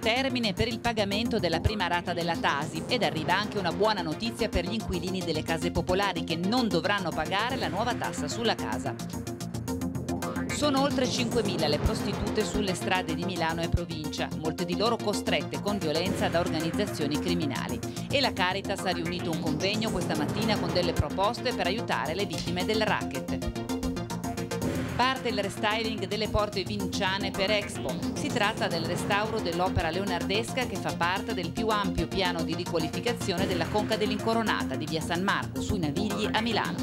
termine per il pagamento della prima rata della Tasi ed arriva anche una buona notizia per gli inquilini delle case popolari che non dovranno pagare la nuova tassa sulla casa. Sono oltre 5.000 le prostitute sulle strade di Milano e provincia, molte di loro costrette con violenza da organizzazioni criminali. E la Caritas ha riunito un convegno questa mattina con delle proposte per aiutare le vittime del racket parte il restyling delle porte vinciane per Expo. Si tratta del restauro dell'opera leonardesca che fa parte del più ampio piano di riqualificazione della Conca dell'Incoronata di via San Marco sui Navigli a Milano.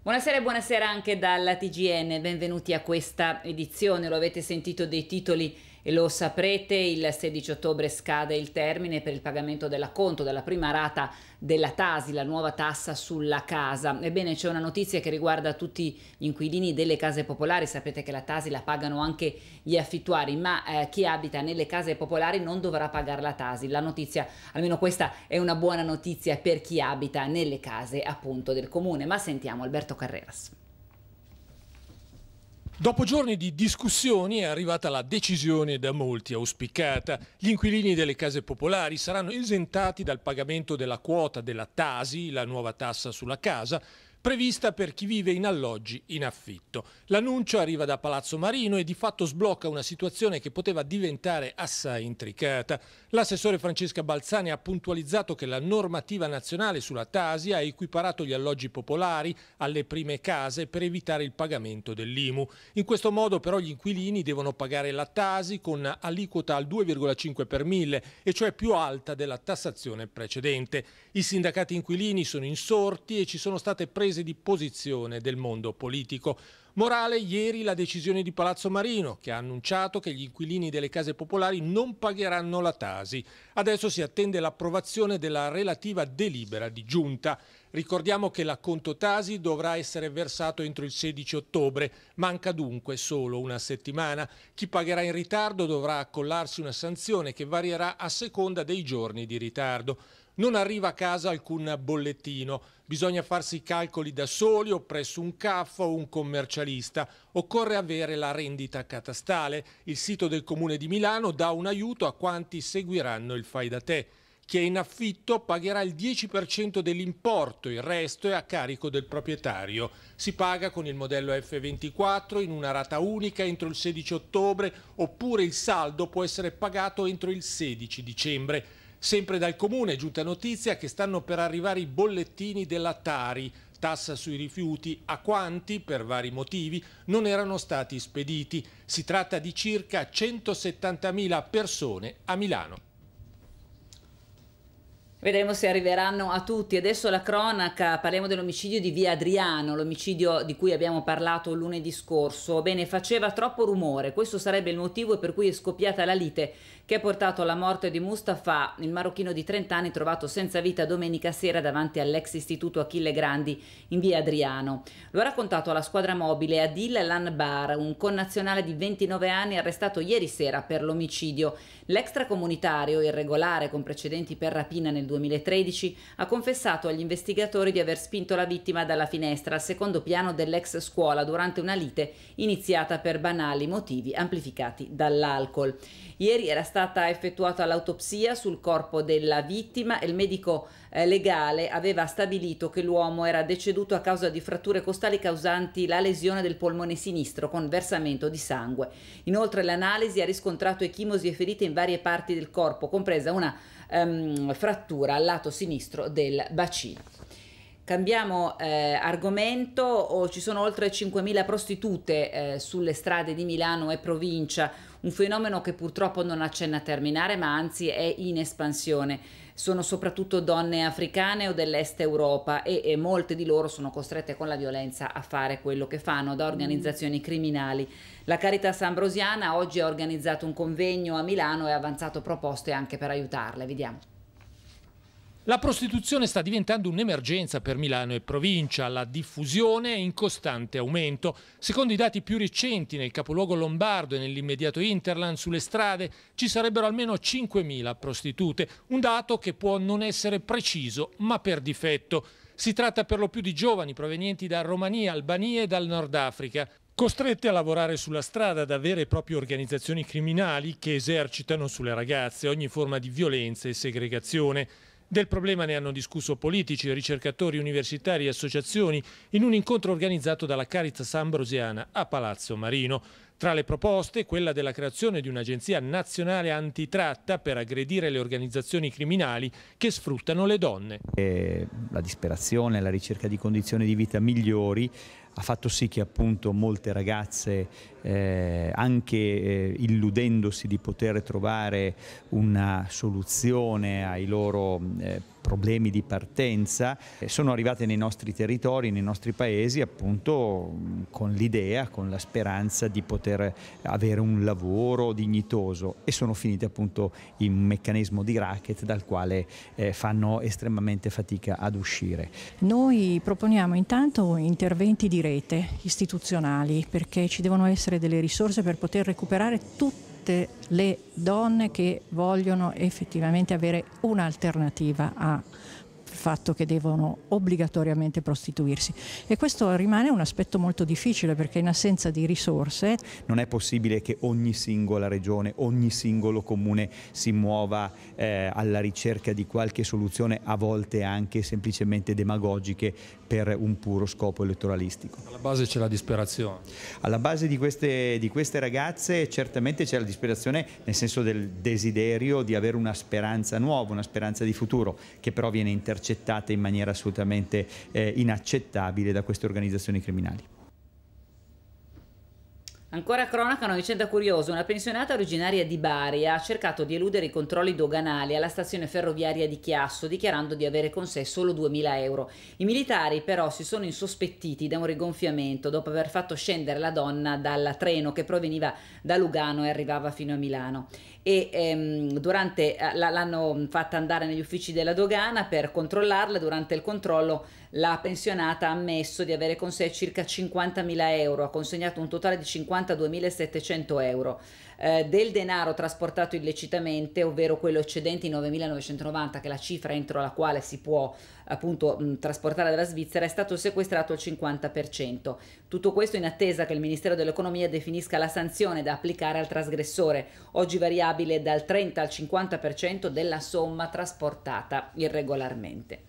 Buonasera e buonasera anche dalla TGN, benvenuti a questa edizione, lo avete sentito dei titoli e lo saprete il 16 ottobre scade il termine per il pagamento dell'acconto della prima rata della Tasi, la nuova tassa sulla casa. Ebbene c'è una notizia che riguarda tutti gli inquilini delle case popolari, sapete che la Tasi la pagano anche gli affittuari, ma eh, chi abita nelle case popolari non dovrà pagare la Tasi. La notizia, almeno questa è una buona notizia per chi abita nelle case appunto del comune, ma sentiamo Alberto Carreras. Dopo giorni di discussioni è arrivata la decisione da molti auspicata. Gli inquilini delle case popolari saranno esentati dal pagamento della quota della Tasi, la nuova tassa sulla casa, prevista per chi vive in alloggi in affitto. L'annuncio arriva da Palazzo Marino e di fatto sblocca una situazione che poteva diventare assai intricata. L'assessore Francesca Balzani ha puntualizzato che la normativa nazionale sulla Tasi ha equiparato gli alloggi popolari alle prime case per evitare il pagamento dell'IMU. In questo modo però gli inquilini devono pagare la Tasi con aliquota al 2,5 per mille, e cioè più alta della tassazione precedente. I sindacati inquilini sono insorti e ci sono state prese prese di posizione del mondo politico. Morale ieri la decisione di Palazzo Marino che ha annunciato che gli inquilini delle case popolari non pagheranno la Tasi. Adesso si attende l'approvazione della relativa delibera di giunta. Ricordiamo che l'acconto Tasi dovrà essere versato entro il 16 ottobre, manca dunque solo una settimana. Chi pagherà in ritardo dovrà accollarsi una sanzione che varierà a seconda dei giorni di ritardo non arriva a casa alcun bollettino. Bisogna farsi i calcoli da soli o presso un CAF o un commercialista. Occorre avere la rendita catastale. Il sito del Comune di Milano dà un aiuto a quanti seguiranno il fai da te. Chi è in affitto pagherà il 10% dell'importo, il resto è a carico del proprietario. Si paga con il modello F24 in una rata unica entro il 16 ottobre oppure il saldo può essere pagato entro il 16 dicembre. Sempre dal comune è giunta notizia che stanno per arrivare i bollettini della Tari, tassa sui rifiuti, a quanti, per vari motivi, non erano stati spediti. Si tratta di circa 170.000 persone a Milano. Vedremo se arriveranno a tutti. Adesso la cronaca, parliamo dell'omicidio di Via Adriano, l'omicidio di cui abbiamo parlato lunedì scorso. Bene, faceva troppo rumore, questo sarebbe il motivo per cui è scoppiata la lite che ha portato alla morte di Mustafa, il marocchino di 30 anni trovato senza vita domenica sera davanti all'ex istituto Achille Grandi in Via Adriano. Lo ha raccontato alla squadra mobile Adil Lanbar, un connazionale di 29 anni arrestato ieri sera per l'omicidio. L'extracomunitario, irregolare con precedenti per rapina nel nel 2013, ha confessato agli investigatori di aver spinto la vittima dalla finestra al secondo piano dell'ex scuola durante una lite iniziata per banali motivi amplificati dall'alcol. Ieri era stata effettuata l'autopsia sul corpo della vittima e il medico eh, legale aveva stabilito che l'uomo era deceduto a causa di fratture costali causanti la lesione del polmone sinistro con versamento di sangue. Inoltre l'analisi ha riscontrato ecchimosi e ferite in varie parti del corpo, compresa una ehm, frattura al lato sinistro del bacino. Cambiamo eh, argomento, oh, ci sono oltre 5.000 prostitute eh, sulle strade di Milano e provincia, un fenomeno che purtroppo non accenna a terminare ma anzi è in espansione sono soprattutto donne africane o dell'est Europa e, e molte di loro sono costrette con la violenza a fare quello che fanno da organizzazioni criminali. La Caritas Ambrosiana oggi ha organizzato un convegno a Milano e ha avanzato proposte anche per aiutarle. Vediamo. La prostituzione sta diventando un'emergenza per Milano e provincia, la diffusione è in costante aumento. Secondo i dati più recenti nel capoluogo lombardo e nell'immediato Interland sulle strade ci sarebbero almeno 5.000 prostitute, un dato che può non essere preciso ma per difetto. Si tratta per lo più di giovani provenienti da Romania, Albania e dal Nord Africa costrette a lavorare sulla strada da vere e proprie organizzazioni criminali che esercitano sulle ragazze ogni forma di violenza e segregazione. Del problema ne hanno discusso politici, ricercatori universitari e associazioni in un incontro organizzato dalla Caritas Ambrosiana a Palazzo Marino. Tra le proposte, quella della creazione di un'agenzia nazionale antitratta per aggredire le organizzazioni criminali che sfruttano le donne. la disperazione, la ricerca di condizioni di vita migliori ha fatto sì che appunto molte ragazze eh, anche eh, illudendosi di poter trovare una soluzione ai loro eh, problemi di partenza, eh, sono arrivate nei nostri territori, nei nostri paesi appunto con l'idea, con la speranza di poter avere un lavoro dignitoso e sono finite appunto in un meccanismo di racket dal quale eh, fanno estremamente fatica ad uscire. Noi proponiamo intanto interventi di rete istituzionali perché ci devono essere avere delle risorse per poter recuperare tutte le donne che vogliono effettivamente avere un'alternativa a fatto che devono obbligatoriamente prostituirsi e questo rimane un aspetto molto difficile perché in assenza di risorse non è possibile che ogni singola regione, ogni singolo comune si muova eh, alla ricerca di qualche soluzione a volte anche semplicemente demagogiche per un puro scopo elettoralistico. Alla base c'è la disperazione. Alla base di queste, di queste ragazze certamente c'è la disperazione nel senso del desiderio di avere una speranza nuova, una speranza di futuro che però viene intercettata accettata in maniera assolutamente eh, inaccettabile da queste organizzazioni criminali. Ancora cronaca, una vicenda curiosa. Una pensionata originaria di Bari ha cercato di eludere i controlli doganali alla stazione ferroviaria di Chiasso, dichiarando di avere con sé solo 2.000 euro. I militari però si sono insospettiti da un rigonfiamento dopo aver fatto scendere la donna dal treno che proveniva da Lugano e arrivava fino a Milano e ehm, durante, eh, l'hanno fatta andare negli uffici della dogana per controllarla, durante il controllo la pensionata ha ammesso di avere con sé circa 50.000 euro, ha consegnato un totale di 52.700 euro eh, del denaro trasportato illecitamente, ovvero quello eccedente i 9.990, che è la cifra entro la quale si può appunto mh, trasportare dalla Svizzera, è stato sequestrato al 50%. Tutto questo in attesa che il Ministero dell'Economia definisca la sanzione da applicare al trasgressore, oggi variabile dal 30 al 50% della somma trasportata irregolarmente.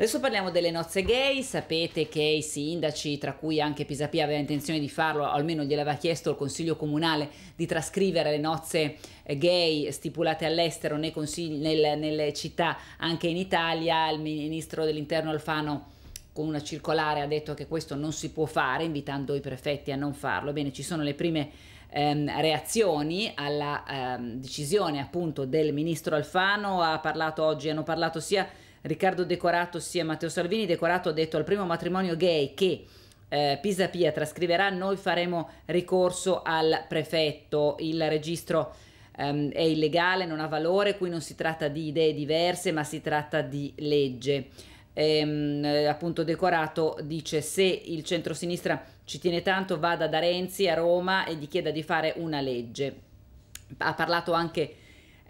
Adesso parliamo delle nozze gay, sapete che i sindaci, tra cui anche Pisapia aveva intenzione di farlo, almeno gliel'aveva chiesto il Consiglio Comunale di trascrivere le nozze eh, gay stipulate all'estero nel, nelle città anche in Italia, il ministro dell'interno Alfano con una circolare ha detto che questo non si può fare, invitando i prefetti a non farlo. Bene, ci sono le prime ehm, reazioni alla ehm, decisione appunto del ministro Alfano, ha parlato oggi, hanno parlato sia Riccardo Decorato sia Matteo Salvini. Decorato ha detto al primo matrimonio gay che eh, Pisa Pia trascriverà, noi faremo ricorso al prefetto. Il registro ehm, è illegale, non ha valore, qui non si tratta di idee diverse, ma si tratta di legge. Ehm, eh, appunto Decorato dice se il centrosinistra ci tiene tanto vada da Renzi a Roma e gli chieda di fare una legge. Ha parlato anche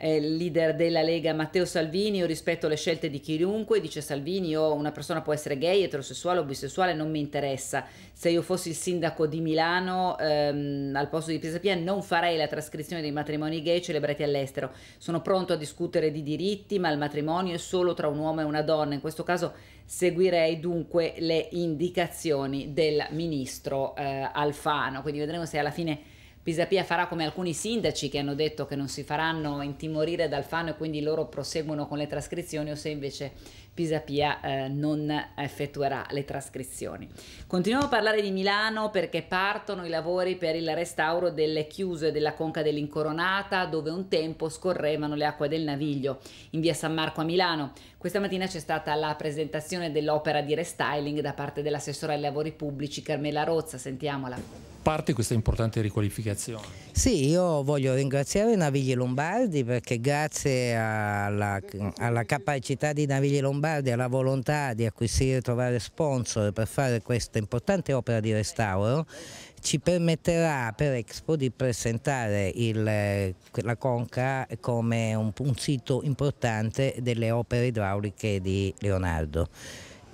il leader della Lega Matteo Salvini, io rispetto le scelte di chiunque, dice Salvini, io una persona può essere gay, eterosessuale o bisessuale, non mi interessa. Se io fossi il sindaco di Milano ehm, al posto di Pisapia non farei la trascrizione dei matrimoni gay celebrati all'estero. Sono pronto a discutere di diritti, ma il matrimonio è solo tra un uomo e una donna. In questo caso seguirei dunque le indicazioni del ministro eh, Alfano. Quindi vedremo se alla fine Pisapia farà come alcuni sindaci che hanno detto che non si faranno intimorire dal fan e quindi loro proseguono con le trascrizioni o se invece Pisapia eh, non effettuerà le trascrizioni. Continuiamo a parlare di Milano perché partono i lavori per il restauro delle chiuse della conca dell'Incoronata dove un tempo scorrevano le acque del Naviglio in via San Marco a Milano. Questa mattina c'è stata la presentazione dell'opera di restyling da parte dell'assessore ai lavori pubblici Carmela Rozza, sentiamola parte questa importante riqualificazione. Sì, io voglio ringraziare Navigli Lombardi perché grazie alla, alla capacità di Navigli Lombardi Lombardia la volontà di acquisire e trovare sponsor per fare questa importante opera di restauro ci permetterà per Expo di presentare il, eh, la Conca come un, un sito importante delle opere idrauliche di Leonardo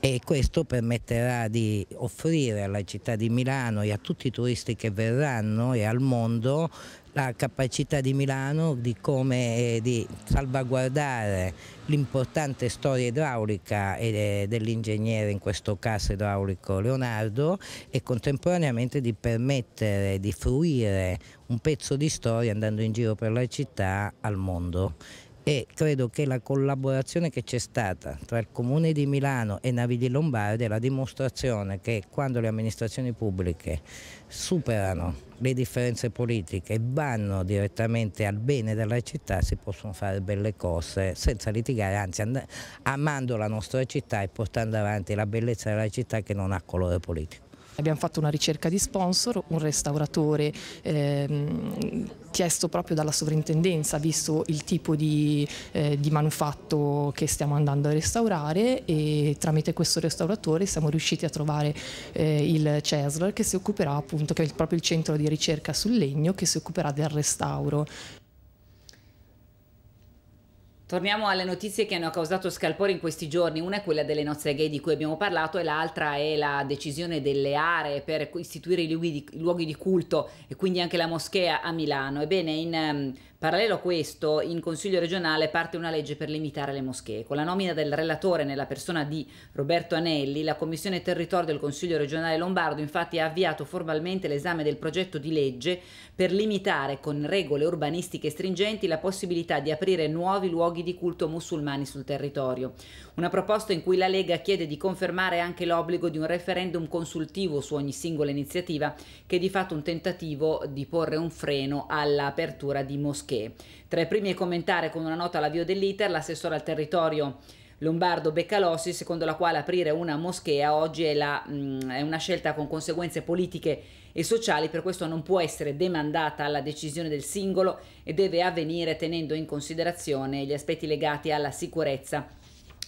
e questo permetterà di offrire alla città di Milano e a tutti i turisti che verranno e al mondo la capacità di Milano di come eh, di salvaguardare l'importante storia idraulica eh, dell'ingegnere, in questo caso idraulico Leonardo, e contemporaneamente di permettere di fruire un pezzo di storia andando in giro per la città al mondo e credo che la collaborazione che c'è stata tra il Comune di Milano e Navi di Lombardia è la dimostrazione che quando le amministrazioni pubbliche superano le differenze politiche e vanno direttamente al bene della città si possono fare belle cose senza litigare, anzi amando la nostra città e portando avanti la bellezza della città che non ha colore politico. Abbiamo fatto una ricerca di sponsor, un restauratore ehm, chiesto proprio dalla sovrintendenza, visto il tipo di, eh, di, manufatto che stiamo andando a restaurare e tramite questo restauratore siamo riusciti a trovare eh, il CESR che si occuperà appunto, che è proprio il centro di ricerca sul legno, che si occuperà del restauro. Torniamo alle notizie che hanno causato scalpore in questi giorni. Una è quella delle nozze gay di cui abbiamo parlato e l'altra è la decisione delle aree per istituire i luoghi di, culto e quindi anche la moschea a Milano. Ebbene, in ehm, Parallelo a questo, in Consiglio regionale parte una legge per limitare le moschee. Con la nomina del relatore nella persona di Roberto Anelli, la Commissione Territorio del Consiglio regionale lombardo infatti ha avviato formalmente l'esame del progetto di legge per limitare con regole urbanistiche stringenti la possibilità di aprire nuovi luoghi di culto musulmani sul territorio. Una proposta in cui la Lega chiede di confermare anche l'obbligo di un referendum consultivo su ogni singola iniziativa, che è di fatto un tentativo di porre un freno all'apertura di moschee moschee. Tra i primi a commentare con una nota all'avvio dell'iter l'assessore al territorio Lombardo Beccalossi, secondo la quale aprire una moschea oggi è, la, mh, mm, è, una scelta con conseguenze politiche e sociali, per questo non può essere demandata alla decisione del singolo e deve avvenire tenendo in considerazione gli aspetti legati alla sicurezza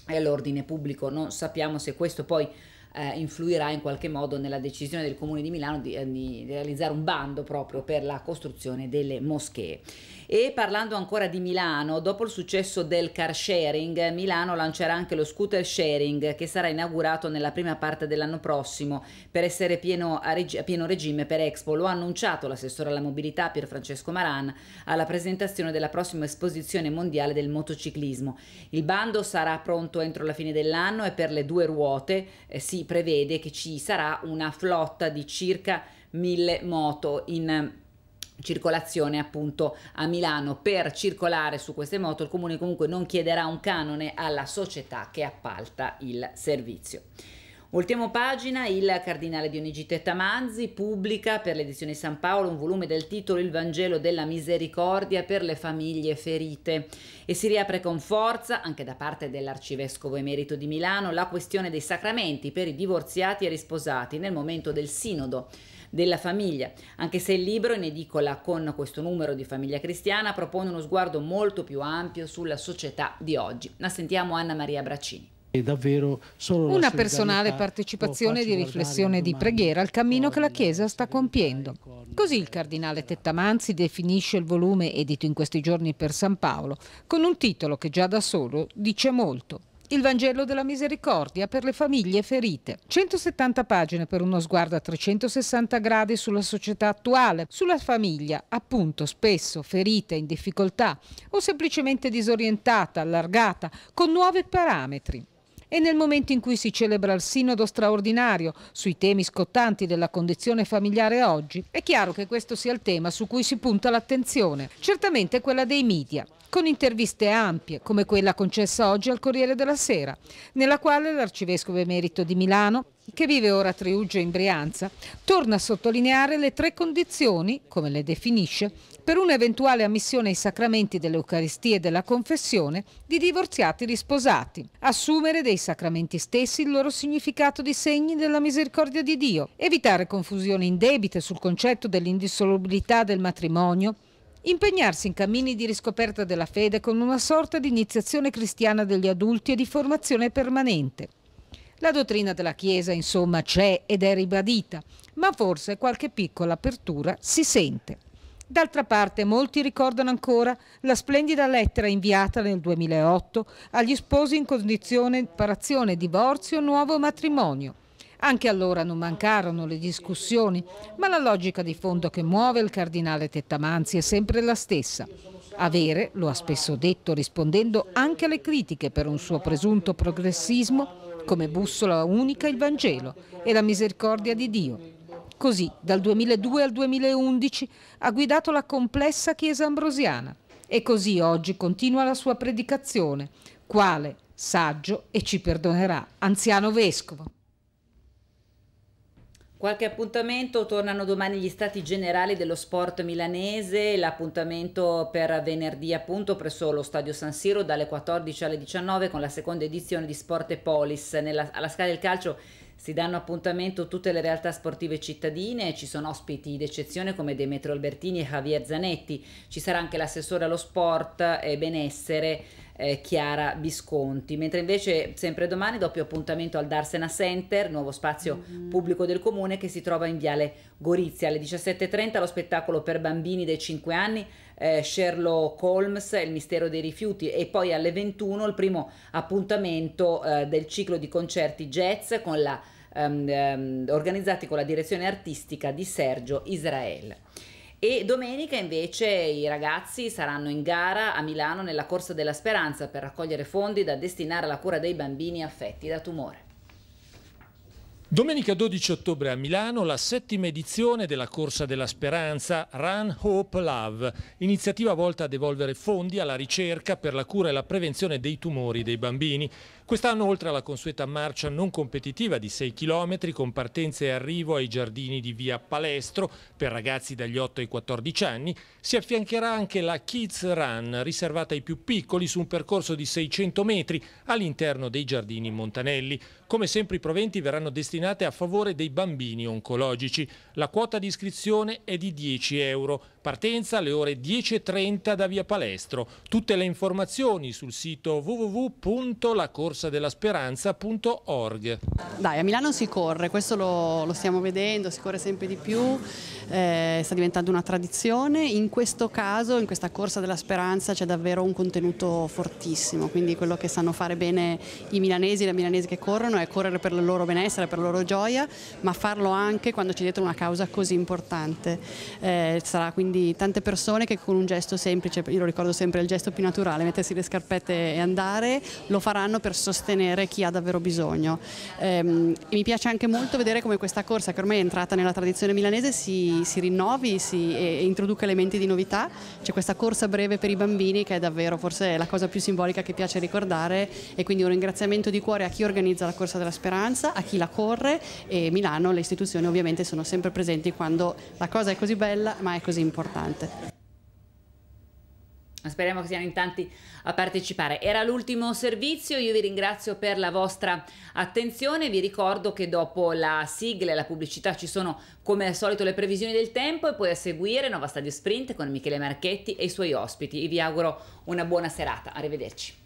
e all'ordine pubblico. Non sappiamo se questo poi eh, influirà in qualche modo nella decisione del Comune di Milano di, eh, di realizzare un bando proprio per la costruzione delle moschee. E parlando ancora di Milano, dopo il successo del car sharing, Milano lancerà anche lo scooter sharing che sarà inaugurato nella prima parte dell'anno prossimo per essere pieno a, reg a pieno regime per Expo. Lo ha annunciato l'assessore alla mobilità Pierfrancesco Maran alla presentazione della prossima esposizione mondiale del motociclismo. Il bando sarà pronto entro la fine dell'anno e per le due ruote eh, si prevede che ci sarà una flotta di circa mille moto in circolazione appunto a Milano per circolare su queste moto il comune comunque non chiederà un canone alla società che appalta il servizio. Ultima pagina, il cardinale Dionigite Tamanzi pubblica per l'edizione San Paolo un volume del titolo Il Vangelo della Misericordia per le famiglie ferite e si riapre con forza, anche da parte dell'arcivescovo emerito di Milano, la questione dei sacramenti per i divorziati e risposati nel momento del sinodo della famiglia, anche se il libro in edicola con questo numero di Famiglia Cristiana propone uno sguardo molto più ampio sulla società di oggi. La sentiamo Anna Maria Bracini davvero solo una personale partecipazione di riflessione e di preghiera al cammino che la Chiesa sta compiendo. Così il cardinale Tettamanzi definisce il volume edito in questi giorni per San Paolo, con un titolo che già da solo dice molto. Il Vangelo della Misericordia per le famiglie ferite. 170 pagine per uno sguardo a 360 gradi sulla società attuale, sulla famiglia, appunto spesso ferita, in difficoltà o semplicemente disorientata, allargata, con nuovi parametri. E nel momento in cui si celebra il sinodo straordinario sui temi scottanti della condizione familiare oggi, è chiaro che questo sia il tema su cui si punta l'attenzione, certamente quella dei media, con interviste ampie come quella concessa oggi al Corriere della Sera, nella quale l'arcivescovo emerito di Milano che vive ora a Triuggio in Brianza, torna a sottolineare le tre condizioni, come le definisce, per un'eventuale ammissione ai sacramenti dell'Eucaristia e della confessione di divorziati risposati, assumere dei sacramenti stessi il loro significato di segni della misericordia di Dio, evitare confusioni indebite sul concetto dell'indissolubilità del matrimonio, impegnarsi in cammini di riscoperta della fede con una sorta di iniziazione cristiana degli adulti e di formazione permanente. La dottrina della Chiesa, insomma, c'è ed è ribadita, ma forse qualche piccola apertura si sente. D'altra parte molti ricordano ancora la splendida lettera inviata nel 2008 agli sposi in condizione di separazione, divorzio, nuovo matrimonio. Anche allora non mancarono le discussioni, ma la logica di fondo che muove il cardinale Tettamanzi è sempre la stessa. Avere, lo ha spesso detto rispondendo anche alle critiche per un suo presunto progressismo, come bussola unica il Vangelo e la misericordia di Dio. Così, dal 2002 al 2011, ha guidato la complessa Chiesa ambrosiana e così oggi continua la sua predicazione, quale saggio e ci perdonerà, anziano vescovo. Qualche appuntamento, tornano domani gli stati generali dello sport milanese, l'appuntamento per venerdì appunto presso lo stadio San Siro dalle 14 alle 19 con la seconda edizione di Sport e Polis. Nella, alla Scala del Calcio si danno appuntamento tutte le realtà sportive cittadine, ci sono ospiti d'eccezione come Demetrio Albertini e Javier Zanetti, ci sarà anche l'assessore allo sport e benessere eh, Chiara Visconti. Mentre invece sempre domani doppio appuntamento al Darsena Center, nuovo spazio mm. pubblico del comune che si trova in Viale Gorizia. Alle 17.30 lo spettacolo per bambini dei 5 anni eh, Sherlock Holmes, il mistero dei rifiuti e poi alle 21 il primo appuntamento eh, del ciclo di concerti jazz con la, um, um, organizzati con la direzione artistica di Sergio Israele. E domenica invece i ragazzi saranno in gara a Milano nella Corsa della Speranza per raccogliere fondi da destinare alla cura dei bambini affetti da tumore. Domenica 12 ottobre a Milano la settima edizione della Corsa della Speranza Run Hope Love, iniziativa volta a devolvere fondi alla ricerca per la cura e la prevenzione dei tumori dei bambini. Quest'anno oltre alla consueta marcia non competitiva di 6 km con partenza e arrivo ai giardini di via Palestro per ragazzi dagli 8 ai 14 anni, si affiancherà anche la Kids Run riservata ai più piccoli su un percorso di 600 metri all'interno dei giardini Montanelli. Come sempre i proventi verranno destinate a favore dei bambini oncologici. La quota di iscrizione è di 10 euro. Partenza alle ore 10.30 da via Palestro. Tutte le informazioni sul sito www.lacorsa.com della corsadellasperanza.org. Dai, a Milano si corre, questo lo, lo, stiamo vedendo, si corre sempre di più, eh, sta diventando una tradizione, in questo caso, in questa Corsa della Speranza c'è davvero un contenuto fortissimo, quindi quello che sanno fare bene i milanesi e le milanesi che corrono è correre per il loro benessere, per la loro gioia, ma farlo anche quando c'è dietro una causa così importante. Eh, sarà quindi tante persone che con un gesto semplice, io lo ricordo sempre il gesto più naturale, mettersi le scarpette e andare, lo faranno per sostenere chi ha davvero bisogno. Ehm, mi piace anche molto vedere come questa corsa che ormai è entrata nella tradizione milanese si, si rinnovi si, e, e introduca elementi di novità. C'è questa corsa breve per i bambini che è davvero forse la cosa più simbolica che piace ricordare e quindi un ringraziamento di cuore a chi organizza la Corsa della Speranza, a chi la corre e Milano, le istituzioni ovviamente sono sempre presenti quando la cosa è così bella ma è così importante. Speriamo che siano in tanti a partecipare. Era l'ultimo servizio, io vi ringrazio per la vostra attenzione, vi ricordo che dopo la sigla e la pubblicità ci sono come al solito le previsioni del tempo e poi a seguire Nova Stadio Sprint con Michele Marchetti e i suoi ospiti. E vi auguro una buona serata, arrivederci.